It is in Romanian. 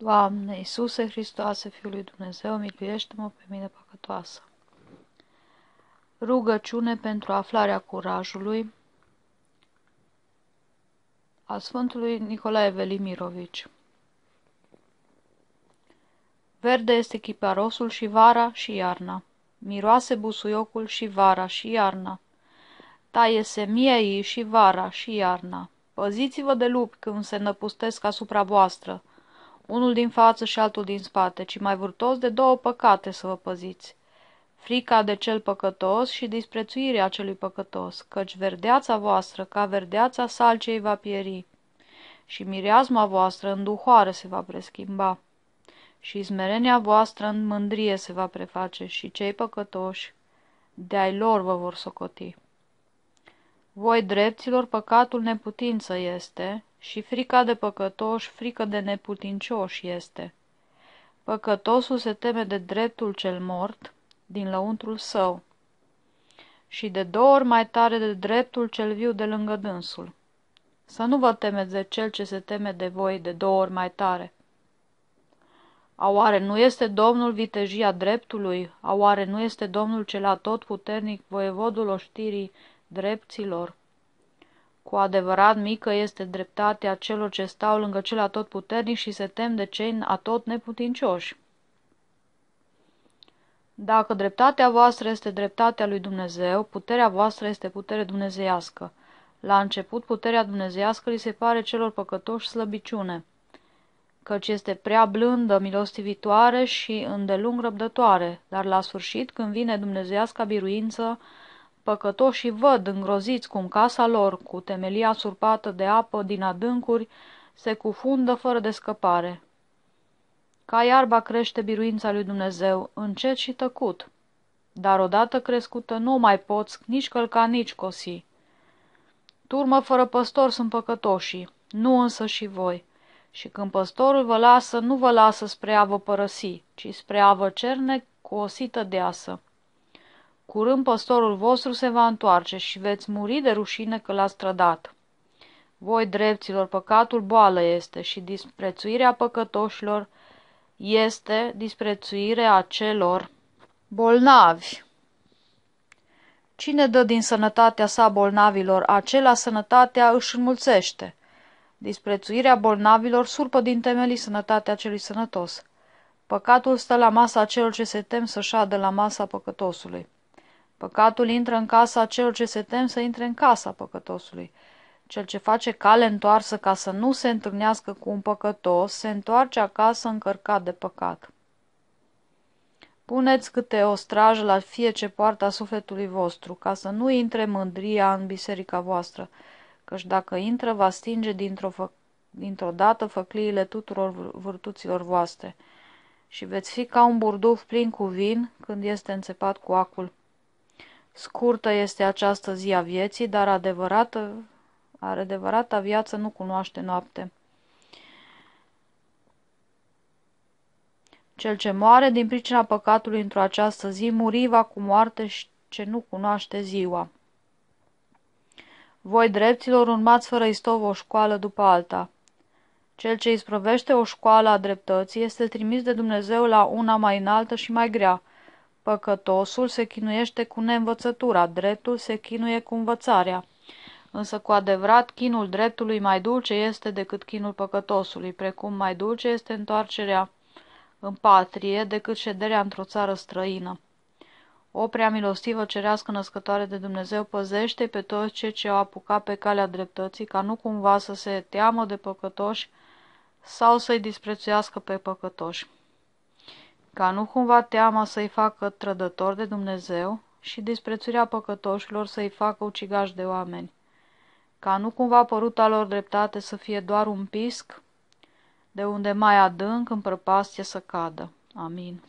Doamne, Iisuse Hristoase, Fiul lui Dumnezeu, miluiește-mă pe mine păcătoasă. Rugăciune pentru aflarea curajului a Sfântului Nicolae Velimirovici. Verde este chiparosul și vara și iarna. Miroase busuiocul și vara și iarna. Taie semia ei și vara și iarna. Păziți-vă de lupi când se năpustesc asupra voastră unul din față și altul din spate, ci mai vârtos de două păcate să vă păziți. Frica de cel păcătos și disprețuirea celui păcătos, căci verdeața voastră, ca verdeața salcei va pieri, și mireasma voastră în duhoare se va preschimba, și smerenia voastră în mândrie se va preface, și cei păcătoși de-ai lor vă vor socoti. Voi dreptilor păcatul neputință este, și frica de păcătoși, frică de neputincioși este. Păcătosul se teme de dreptul cel mort din lăuntrul său și de două ori mai tare de dreptul cel viu de lângă dânsul. Să nu vă temeți de cel ce se teme de voi de două ori mai tare. Aoare nu este Domnul vitejia dreptului? Aoare nu este Domnul cel atotputernic, voievodul oștirii drepților? Cu adevărat mică este dreptatea celor ce stau lângă cel puternic și se tem de cei atot neputincioși. Dacă dreptatea voastră este dreptatea lui Dumnezeu, puterea voastră este putere dumnezeiască. La început, puterea dumnezeiască li se pare celor păcătoși slăbiciune, căci este prea blândă, milostivitoare și îndelung răbdătoare, dar la sfârșit, când vine dumnezeiasca biruință, Păcătoșii văd îngroziți cum casa lor, cu temelia surpată de apă din adâncuri, se cufundă fără de scăpare. Ca iarba crește biruința lui Dumnezeu, încet și tăcut, dar odată crescută nu mai poți nici călca, nici cosi. Turmă fără păstor sunt păcătoșii, nu însă și voi. Și când păstorul vă lasă, nu vă lasă spre a vă părăsi, ci spre a vă cerne cu o sită deasă. Curând păstorul vostru se va întoarce și veți muri de rușine că l-ați trădat. Voi, dreptilor, păcatul boală este și disprețuirea păcătoșilor este disprețuirea celor bolnavi. Cine dă din sănătatea sa bolnavilor, acela sănătatea își înmulțește. Disprețuirea bolnavilor surpă din temelii sănătatea celui sănătos. Păcatul stă la masa celor ce se tem să șadă la masa păcătosului. Păcatul intră în casa celor ce se tem să intre în casa păcătosului. Cel ce face cale întoarsă ca să nu se întâlnească cu un păcătos, se întoarce acasă încărcat de păcat. Puneți câte o strajă la poartă poarta sufletului vostru, ca să nu intre mândria în biserica voastră, căci dacă intră, va stinge dintr-o, fă, dintr-o dată făcliile tuturor vârtuților voastre și veți fi ca un burduf plin cu vin când este înțepat cu acul. Scurtă este această zi a vieții, dar adevărată, adevărata viață nu cunoaște noapte. Cel ce moare din pricina păcatului într-o această zi, muriva cu moarte și ce nu cunoaște ziua. Voi, dreptilor, urmați fără istov o școală după alta. Cel ce isprăvește o școală a dreptății este trimis de Dumnezeu la una mai înaltă și mai grea, Păcătosul se chinuiește cu neînvățătura, dreptul se chinuie cu învățarea. Însă cu adevărat chinul dreptului mai dulce este decât chinul păcătosului, precum mai dulce este întoarcerea în patrie decât șederea într-o țară străină. O prea milostivă cerească născătoare de Dumnezeu păzește pe toți cei ce au apucat pe calea dreptății, ca nu cumva să se teamă de păcătoși sau să-i disprețuiască pe păcătoși ca nu cumva teama să-i facă trădător de Dumnezeu și disprețuirea păcătoșilor să-i facă ucigași de oameni, ca nu cumva păruta lor dreptate să fie doar un pisc, de unde mai adânc în prăpastie să cadă. Amin.